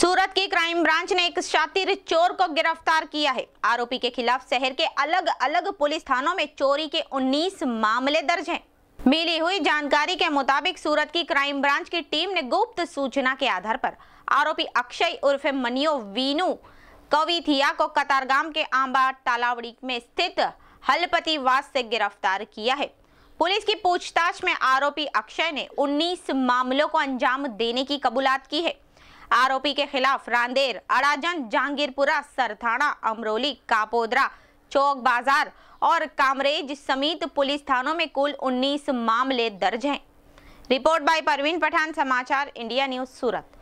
सूरत की crime branch ने एक शातिर चोर को गिरफ्तार किया है आरोपी के खिलाफ शहर के अलग अलग पुलिस थानों में चोरी के 19 मामले दर्ज हैं। मिली हुई जानकारी के मुताबिक सूरत की क्राइम ब्रांच की टीम ने गुप्त सूचना के आधार पर आरोपी अक्षय उर्फ मनियो वीनू कविथिया को कतारगाम के आंबा तालावड़ी में स्थित हलपति वास से गिरफ्तार किया है पुलिस की पूछताछ में आरोपी अक्षय ने 19 मामलों को अंजाम देने की कबूलात की है आरोपी के खिलाफ रांदेर अड़ाजन जहांगीरपुरा सरथाना अमरोली कापोदरा चौक बाजार और कामरेज समेत पुलिस थानों में कुल 19 मामले दर्ज हैं रिपोर्ट बाय परवीन पठान समाचार इंडिया न्यूज सूरत